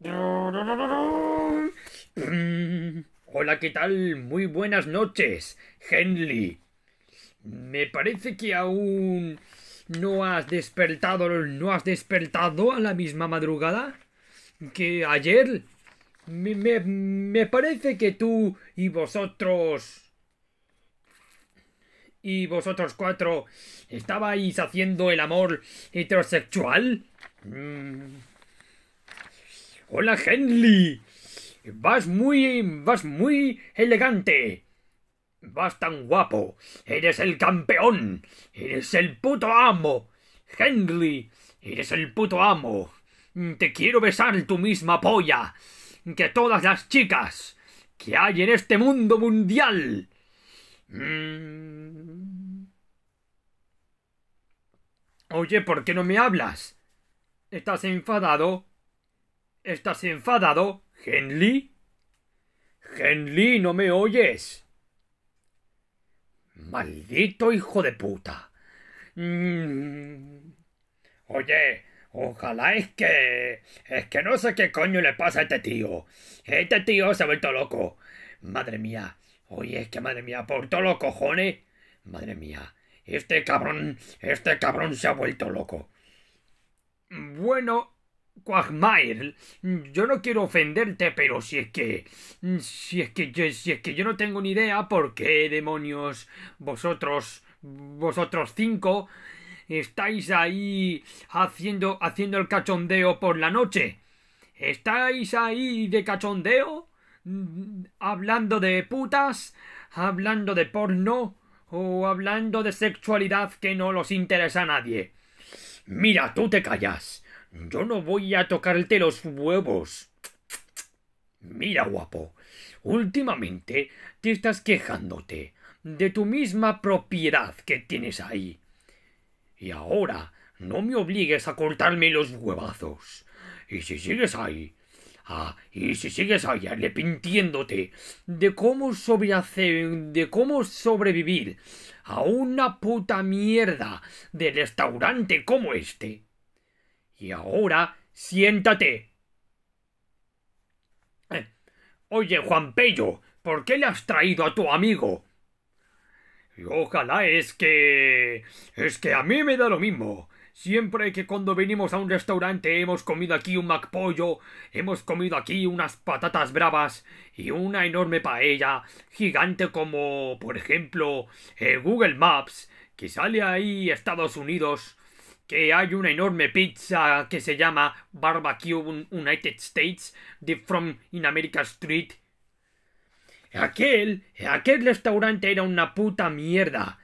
Mm. Hola, ¿qué tal? Muy buenas noches, Henley. Me parece que aún no has despertado, no has despertado a la misma madrugada que ayer. Me, parece que tú y vosotros y vosotros cuatro estabais haciendo el amor heterosexual. Mm. Hola Henry, Vas muy. vas muy elegante. Vas tan guapo. Eres el campeón. Eres el puto amo. Henley. Eres el puto amo. Te quiero besar tu misma polla. Que todas las chicas que hay en este mundo mundial. Mm. Oye, ¿por qué no me hablas? ¿Estás enfadado? ¿Estás enfadado, Henley? Henley, no me oyes. Maldito hijo de puta. Mm. Oye, ojalá es que... Es que no sé qué coño le pasa a este tío. Este tío se ha vuelto loco. Madre mía. Oye, es que madre mía, por todos los cojones. Madre mía. Este cabrón... Este cabrón se ha vuelto loco. Bueno, Quagmire, yo no quiero ofenderte, pero si es que. Si es que yo, si es que yo no tengo ni idea por qué demonios vosotros. vosotros cinco estáis ahí haciendo, haciendo el cachondeo por la noche. ¿Estáis ahí de cachondeo? ¿Hablando de putas? ¿Hablando de porno? ¿O hablando de sexualidad que no los interesa a nadie? Mira, tú te callas. Yo no voy a tocarte los huevos. Mira, guapo, últimamente te estás quejándote de tu misma propiedad que tienes ahí. Y ahora no me obligues a cortarme los huevazos. Y si sigues ahí, ah, y si sigues ahí arrepintiéndote de cómo de cómo sobrevivir a una puta mierda de restaurante como este, y ahora, siéntate. Oye, Juan Pello, ¿por qué le has traído a tu amigo? ojalá es que... Es que a mí me da lo mismo. Siempre que cuando venimos a un restaurante hemos comido aquí un macpollo, hemos comido aquí unas patatas bravas y una enorme paella gigante como, por ejemplo, el Google Maps, que sale ahí Estados Unidos que hay una enorme pizza que se llama Barbecue United States de From in America Street. Aquel, aquel restaurante era una puta mierda.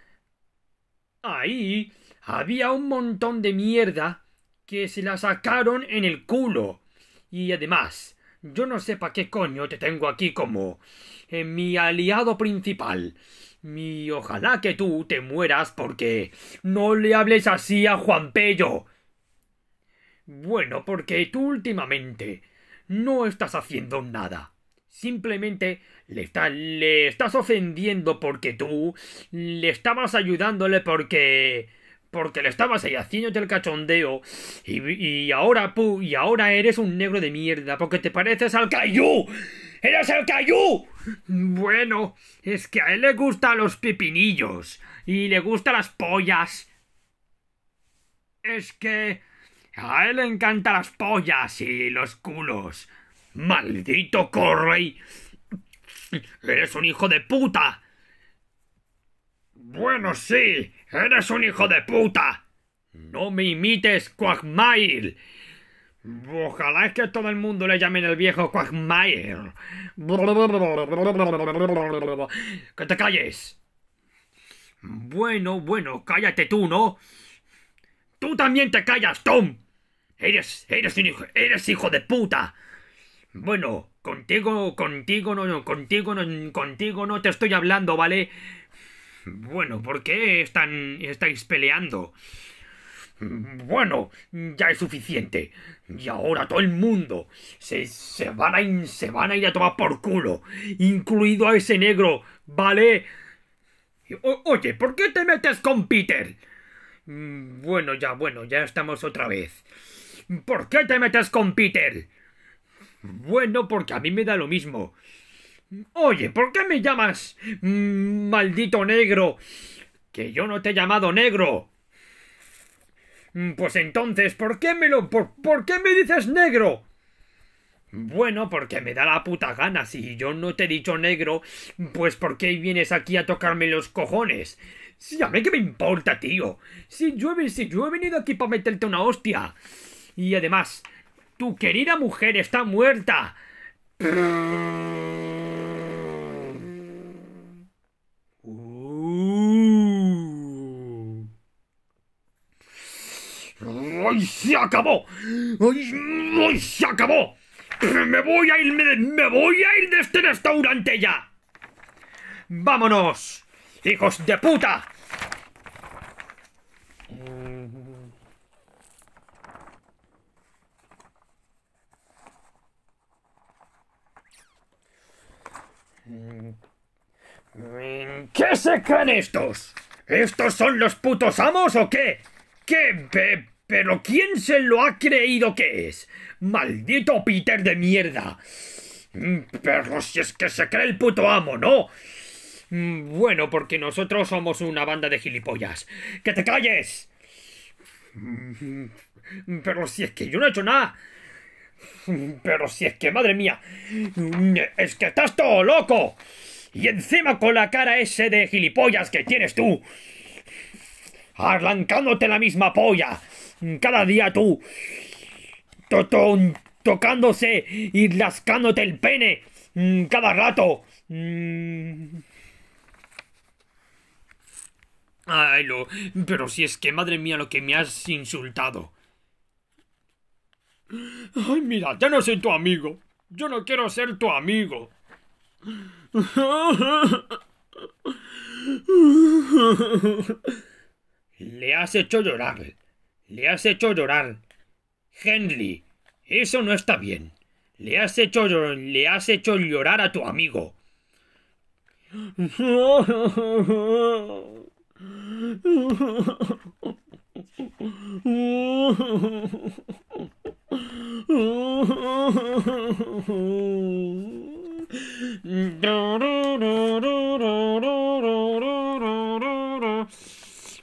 Ahí había un montón de mierda que se la sacaron en el culo. Y además, yo no sé para qué coño te tengo aquí como eh, mi aliado principal. Mi ojalá que tú te mueras porque no le hables así a Juan Pello. Bueno, porque tú últimamente no estás haciendo nada. Simplemente le, le estás ofendiendo porque tú le estabas ayudándole porque porque le estabas ahí el cachondeo y, y ahora pu, y ahora eres un negro de mierda porque te pareces al cayú. ¡Eres el Cayú! Bueno, es que a él le gustan los pepinillos y le gustan las pollas. Es que a él le encantan las pollas y los culos. ¡Maldito Correy! ¡Eres un hijo de puta! Bueno, sí, eres un hijo de puta. No me imites, Quagmire. Ojalá es que todo el mundo le llamen el viejo Quagmire. ¡Que te calles! Bueno, bueno, cállate tú, ¿no? ¡Tú también te callas, Tom! Eres, eres hijo, eres hijo de puta. Bueno, contigo, contigo no, no, contigo no, contigo no te estoy hablando, ¿vale? Bueno, ¿por qué están, estáis peleando? Bueno, ya es suficiente. Y ahora todo el mundo se, se, van, a ir a tomar por culo, incluido a ese negro, ¿vale? oye, ¿por qué te metes con Peter? Mm, bueno, ya, bueno, ya estamos otra vez. ¿Por qué te metes con Peter? Bueno, porque a mí me da lo mismo. Oye, ¿por qué me llamas mm, maldito negro? Que yo no te he llamado negro. Mm, pues entonces, ¿por qué me lo... por, qué me dices negro? Bueno, porque me da la puta gana. Si yo no te he dicho negro, pues ¿por qué vienes aquí a tocarme los cojones? sí, a mí qué me importa, tío. Si si yo he venido aquí para meterte una hostia. Y además, tu querida mujer está muerta. ¡Ay, se acabó! ¡Ay, se acabó! ¡Me voy a ir! Me, voy a ir de este restaurante ya! ¡Vámonos! ¡Hijos de puta! ¿Qué se creen estos? ¿Estos son los putos amos o qué? ¿Qué pero ¿quién se lo ha creído que es? ¡Maldito Peter de mierda! Mm, pero si es que se cree el puto amo, ¿no? Mm, bueno, porque nosotros somos una banda de gilipollas. ¡Que te calles! Mm, pero si es que yo no he hecho nada. Pero si es que, madre mía, es que estás todo loco. Y encima con la cara ese de gilipollas que tienes tú. Arrancándote la misma polla cada día tú tocándose y lascándote el pene mm, cada rato. Mm. Ay, lo... Pero si es que, madre mía, lo que me has insultado. Ay, mira, ya no soy tu amigo. Yo no quiero ser tu amigo. Le has hecho llorar. Le has hecho llorar. Henry, eso no está bien. Le has hecho, le has hecho llorar a tu amigo.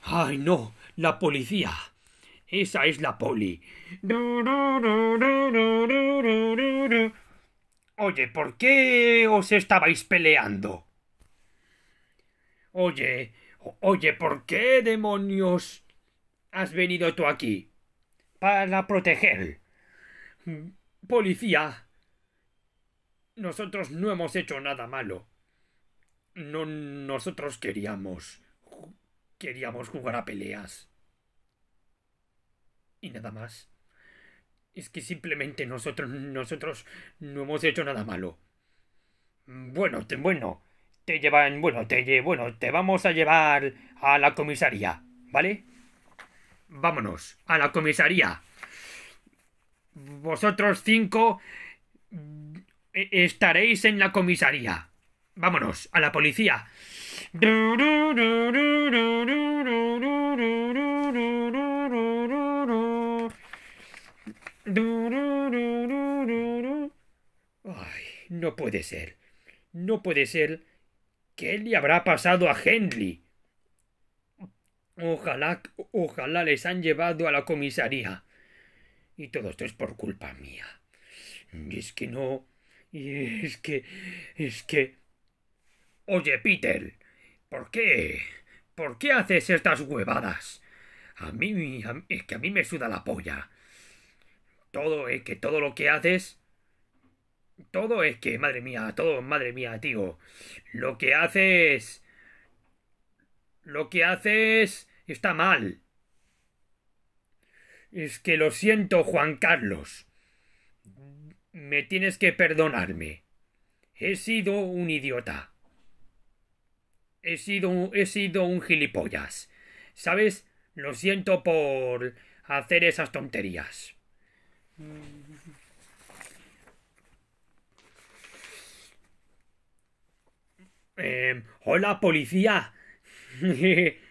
¡Ay, no! ¡La policía! Esa es la poli. Oye, ¿por qué os estabais peleando? Oye, oye, ¿por qué demonios has venido tú aquí? Para proteger. Policía. Nosotros no hemos hecho nada malo. No, nosotros queríamos. Queríamos jugar a peleas y nada más. Es que simplemente nosotros, nosotros no hemos hecho nada malo. Bueno, te, bueno, te llevan, bueno, te, bueno, te vamos a llevar a la comisaría, ¿vale? Vámonos, a la comisaría. Vosotros cinco eh, estaréis en la comisaría. Vámonos, a la policía. Ay, no puede ser. No puede ser. ¿Qué le habrá pasado a Henley? Ojalá, ojalá les han llevado a la comisaría. Y todo esto es por culpa mía. Y es que no. Y es que. Es que. Oye, Peter, ¿por qué? ¿Por qué haces estas huevadas? A mí. es que a mí me suda la polla. Todo es que todo lo que haces... Todo es que, madre mía, todo, madre mía, tío. Lo que haces... Lo que haces está mal. Es que lo siento, Juan Carlos. Me tienes que perdonarme. He sido un idiota. He sido, he sido un gilipollas. ¿Sabes? Lo siento por hacer esas tonterías. Eh, hola, policía.